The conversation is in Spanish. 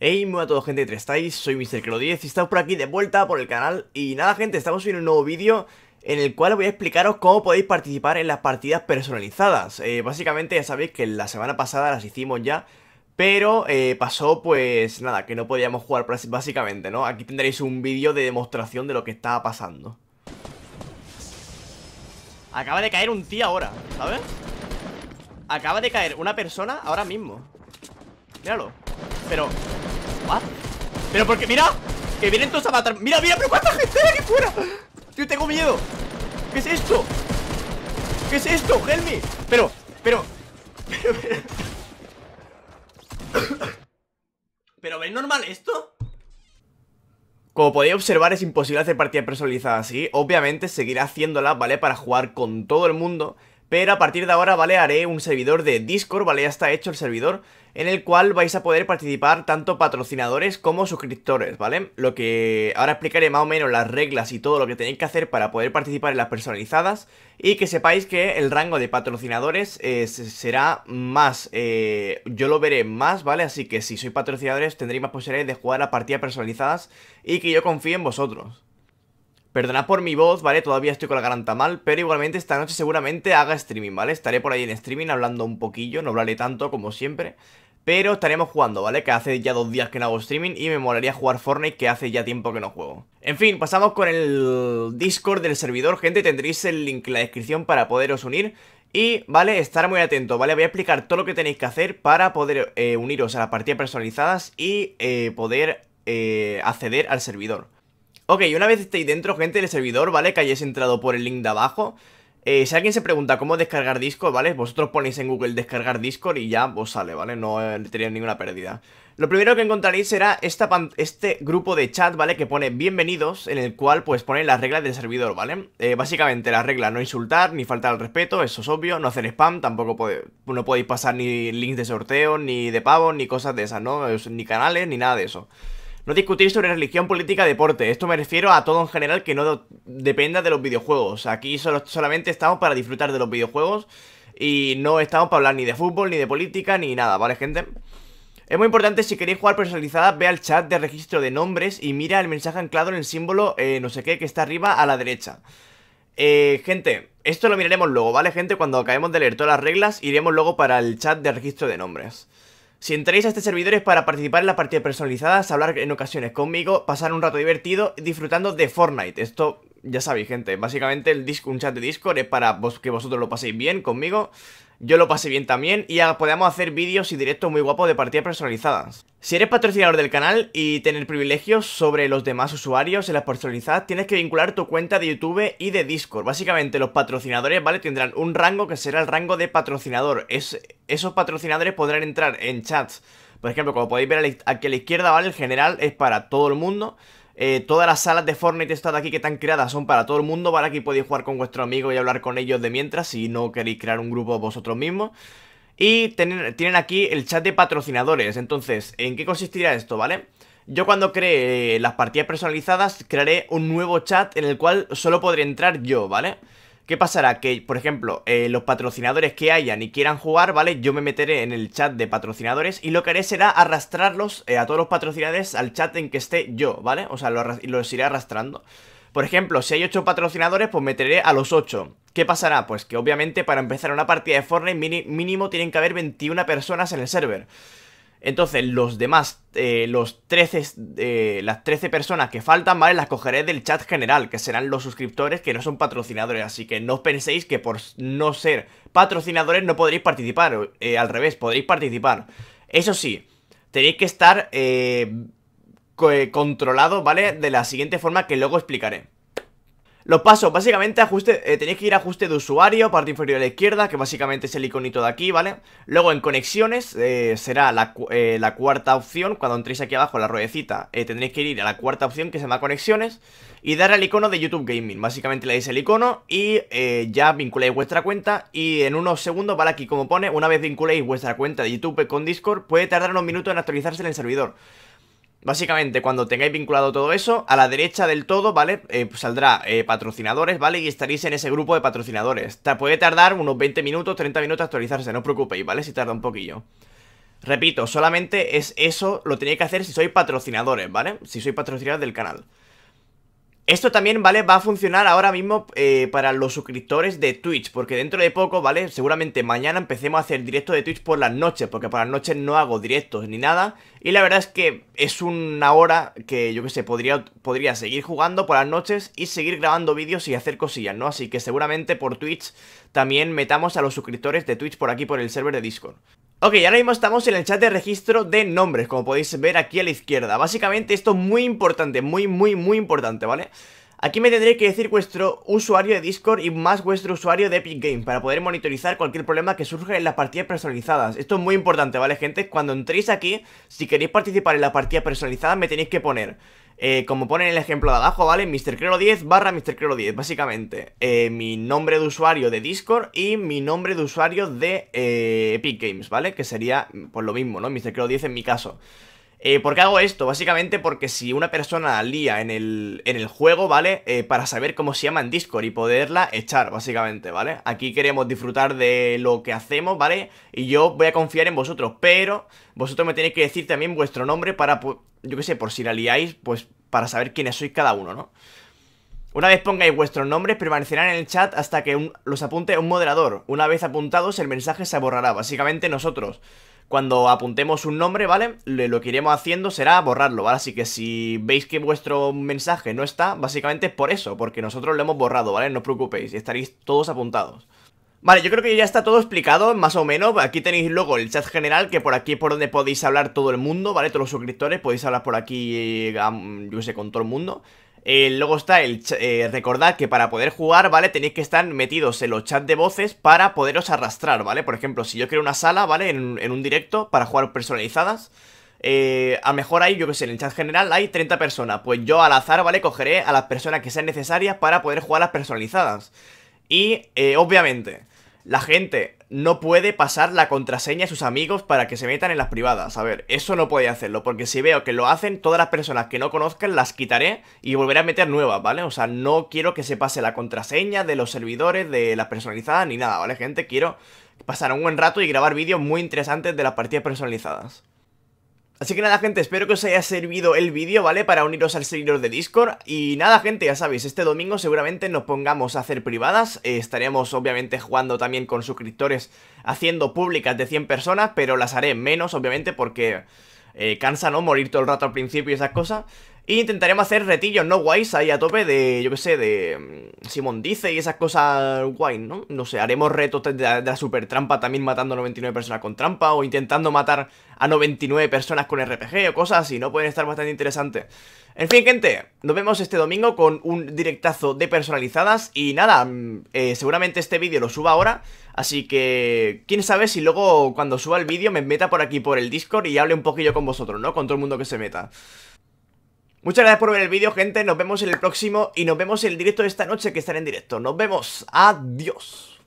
Hey, muy a todos gente, ¿qué estáis? Soy MrCro10 y estamos por aquí de vuelta por el canal Y nada gente, estamos en un nuevo vídeo en el cual voy a explicaros cómo podéis participar en las partidas personalizadas eh, Básicamente ya sabéis que la semana pasada las hicimos ya Pero eh, pasó pues nada, que no podíamos jugar básicamente, ¿no? Aquí tendréis un vídeo de demostración de lo que estaba pasando Acaba de caer un tío ahora, ¿sabes? Acaba de caer una persona ahora mismo Míralo pero pero porque, mira Que vienen todos a matar Mira, mira, pero cuánta gente hay aquí fuera Yo tengo miedo ¿Qué es esto? ¿Qué es esto? Helmi? Pero, pero Pero, pero ¿Pero normal esto? Como podéis observar es imposible hacer partida personalizadas así Obviamente seguiré haciéndola, ¿vale? Para jugar con todo el mundo pero a partir de ahora, ¿vale? Haré un servidor de Discord, ¿vale? Ya está hecho el servidor, en el cual vais a poder participar tanto patrocinadores como suscriptores, ¿vale? Lo que ahora explicaré más o menos las reglas y todo lo que tenéis que hacer para poder participar en las personalizadas y que sepáis que el rango de patrocinadores eh, será más, eh, yo lo veré más, ¿vale? Así que si sois patrocinadores tendréis más posibilidades de jugar a partidas personalizadas y que yo confíe en vosotros. Perdonad por mi voz, ¿vale? Todavía estoy con la garganta mal, pero igualmente esta noche seguramente haga streaming, ¿vale? Estaré por ahí en streaming hablando un poquillo, no hablaré tanto como siempre, pero estaremos jugando, ¿vale? Que hace ya dos días que no hago streaming y me molaría jugar Fortnite que hace ya tiempo que no juego. En fin, pasamos con el Discord del servidor, gente, tendréis el link en la descripción para poderos unir. Y, ¿vale? Estar muy atento, ¿vale? Voy a explicar todo lo que tenéis que hacer para poder eh, uniros a las partidas personalizadas y eh, poder eh, acceder al servidor. Ok, una vez estéis dentro, gente, del servidor, ¿vale? Que hayáis entrado por el link de abajo eh, si alguien se pregunta cómo descargar Discord, ¿vale? Vosotros ponéis en Google descargar Discord y ya os sale, ¿vale? No eh, tenéis ninguna pérdida. Lo primero que encontraréis será este grupo de chat, ¿vale? Que pone bienvenidos, en el cual pues pone las reglas del servidor, ¿vale? Eh, básicamente las regla no insultar, ni faltar al respeto, eso es obvio, no hacer spam, tampoco no podéis pasar ni links de sorteo, ni de pavos, ni cosas de esas, ¿no? Ni canales, ni nada de eso. No discutir sobre religión, política, deporte. Esto me refiero a todo en general que no dependa de los videojuegos. Aquí solo, solamente estamos para disfrutar de los videojuegos y no estamos para hablar ni de fútbol, ni de política, ni nada, ¿vale, gente? Es muy importante, si queréis jugar personalizada, ve al chat de registro de nombres y mira el mensaje anclado en el símbolo eh, no sé qué que está arriba a la derecha. Eh, gente, esto lo miraremos luego, ¿vale, gente? Cuando acabemos de leer todas las reglas, iremos luego para el chat de registro de nombres. Si entráis a este servidor es para participar en la partidas personalizadas, hablar en ocasiones conmigo, pasar un rato divertido disfrutando de Fortnite. Esto ya sabéis, gente. Básicamente el un chat de Discord es para que vosotros lo paséis bien conmigo yo lo pasé bien también y podemos hacer vídeos y directos muy guapos de partidas personalizadas. Si eres patrocinador del canal y tener privilegios sobre los demás usuarios en las personalizadas, tienes que vincular tu cuenta de YouTube y de Discord. Básicamente los patrocinadores, ¿vale? Tendrán un rango que será el rango de patrocinador. Es, esos patrocinadores podrán entrar en chats. Por ejemplo, como podéis ver aquí a la izquierda, ¿vale? El general es para todo el mundo. Eh, todas las salas de Fortnite están aquí que están creadas son para todo el mundo, ¿vale? Aquí podéis jugar con vuestro amigo y hablar con ellos de mientras si no queréis crear un grupo vosotros mismos. Y tienen aquí el chat de patrocinadores. Entonces, ¿en qué consistirá esto, vale? Yo cuando cree eh, las partidas personalizadas crearé un nuevo chat en el cual solo podré entrar yo, ¿vale? vale ¿Qué pasará? Que, por ejemplo, eh, los patrocinadores que hayan y quieran jugar, ¿vale? Yo me meteré en el chat de patrocinadores y lo que haré será arrastrarlos eh, a todos los patrocinadores al chat en que esté yo, ¿vale? O sea, los, los iré arrastrando. Por ejemplo, si hay 8 patrocinadores, pues meteré a los 8. ¿Qué pasará? Pues que obviamente para empezar una partida de Fortnite mínimo tienen que haber 21 personas en el server. Entonces, los demás, eh, los 13, eh, las 13 personas que faltan, ¿vale? Las cogeré del chat general, que serán los suscriptores que no son patrocinadores. Así que no penséis que por no ser patrocinadores no podréis participar. Eh, al revés, podréis participar. Eso sí, tenéis que estar eh, controlado, ¿vale? De la siguiente forma que luego explicaré. Los pasos, básicamente ajuste, eh, tenéis que ir a ajuste de usuario, parte inferior a la izquierda, que básicamente es el iconito de aquí, ¿vale? Luego en conexiones eh, será eh, la, cuarta opción, cuando entréis aquí abajo en la ruedecita, tendréis que ir a la cuarta opción que se llama conexiones y dar al icono de YouTube Gaming. Básicamente le dais el icono y ya vinculáis vuestra cuenta y en unos segundos, ¿vale? Aquí como pone, una vez vinculéis vuestra cuenta de YouTube con Discord, puede tardar unos minutos en actualizarse en el servidor. Básicamente, cuando tengáis vinculado todo eso, a la derecha del todo, ¿vale? Eh, pues saldrá eh, patrocinadores, ¿vale? Y estaréis en ese grupo de patrocinadores. Te puede tardar unos 20 minutos, 30 minutos a actualizarse, no os preocupéis, ¿vale? Si tarda un poquillo. Repito, solamente es eso, lo tenéis que hacer si sois patrocinadores, ¿vale? Si sois patrocinadores del canal. Esto también, ¿vale? Va a funcionar ahora mismo eh, para los suscriptores de Twitch, porque dentro de poco, ¿vale? Seguramente mañana empecemos a hacer directo de Twitch por las noches, porque por las noches no hago directos ni nada. Y la verdad es que es una hora que yo qué sé, podría, podría seguir jugando por las noches y seguir grabando vídeos y hacer cosillas, ¿no? Así que seguramente por Twitch también metamos a los suscriptores de Twitch por aquí, por el server de Discord. Ok, ahora mismo estamos en el chat de registro de nombres, como podéis ver aquí a la izquierda. Básicamente esto es muy importante, muy, muy, muy importante, ¿vale? Aquí me tendréis que decir vuestro usuario de Discord y más vuestro usuario de Epic Games para poder monitorizar cualquier problema que surja en las partidas personalizadas. Esto es muy importante, ¿vale, gente? Cuando entréis aquí, si queréis participar en la partida personalizada, me tenéis que poner eh, como ponen el ejemplo de abajo, ¿vale? MrCrero10 barra MrCrero10, básicamente. Eh, mi nombre de usuario de Discord y mi nombre de usuario de eh, Epic Games, ¿vale? Que sería, pues lo mismo, ¿no? MrCrero10 en mi caso. Eh, ¿Por qué hago esto? Básicamente porque si una persona lía en el, juego, ¿vale? Eh, para saber cómo se llama en Discord y poderla echar, básicamente, ¿vale? Aquí queremos disfrutar de lo que hacemos, ¿vale? Y yo voy a confiar en vosotros, pero vosotros me tenéis que decir también vuestro nombre para, pues, yo qué sé, por si la liáis, pues para saber quiénes sois cada uno, ¿no? Una vez pongáis vuestros nombres, permanecerán en el chat hasta que los apunte un moderador. Una vez apuntados, el mensaje se borrará. Básicamente nosotros cuando apuntemos un nombre, ¿vale? Lo que iremos haciendo será borrarlo, ¿vale? Así que si veis que vuestro mensaje no está, básicamente es por eso, porque nosotros lo hemos borrado, ¿vale? No os preocupéis, estaréis todos apuntados. Vale, yo creo que ya está todo explicado, más o menos. Aquí tenéis luego el chat general, que por aquí es por donde podéis hablar todo el mundo, ¿vale? Todos los suscriptores podéis hablar por aquí, eh, yo sé, con todo el mundo. Eh, luego está el... recordar eh, recordad que para poder jugar, ¿vale? Tenéis que estar metidos en los chats de voces para poderos arrastrar, ¿vale? Por ejemplo, si yo quiero una sala, ¿vale? En, un directo para jugar personalizadas... Eh, a lo mejor hay, yo que sé, en el chat general hay 30 personas Pues yo al azar, ¿vale? Cogeré a las personas que sean necesarias para poder jugar las personalizadas Y, obviamente, la gente no puede pasar la contraseña a sus amigos para que se metan en las privadas. A ver, eso no puede hacerlo, porque si veo que lo hacen, todas las personas que no conozcan las quitaré y volveré a meter nuevas, ¿vale? O sea, no quiero que se pase la contraseña de los servidores, de las personalizadas, ni nada, ¿vale, gente? Quiero pasar un buen rato y grabar vídeos muy interesantes de las partidas personalizadas. Así que nada gente, espero que os haya servido el vídeo, ¿vale? Para uniros al servidor de Discord Y nada gente, ya sabéis, este domingo seguramente nos pongamos a hacer privadas eh, Estaremos obviamente jugando también con suscriptores haciendo públicas de 100 personas Pero las haré menos obviamente porque eh, cansa, ¿no? Morir todo el rato al principio y esas cosas y intentaremos hacer retillos, ¿no? Guays ahí a tope de, yo qué sé, de mm, Simón Dice y esas cosas guays, ¿no? No sé, haremos retos de, la super trampa también matando a 99 personas con trampa o intentando matar a 99 personas con RPG o cosas así, ¿no? Pueden estar bastante interesantes. En fin, gente, nos vemos este domingo con un directazo de personalizadas y nada, mm, eh, seguramente este vídeo lo suba ahora, así que quién sabe si luego cuando suba el vídeo me meta por aquí por el Discord y hable un poquillo con vosotros, ¿no? Con todo el mundo que se meta. Muchas gracias por ver el vídeo, gente. Nos vemos en el próximo y nos vemos en el directo de esta noche que estará en directo. Nos vemos. Adiós.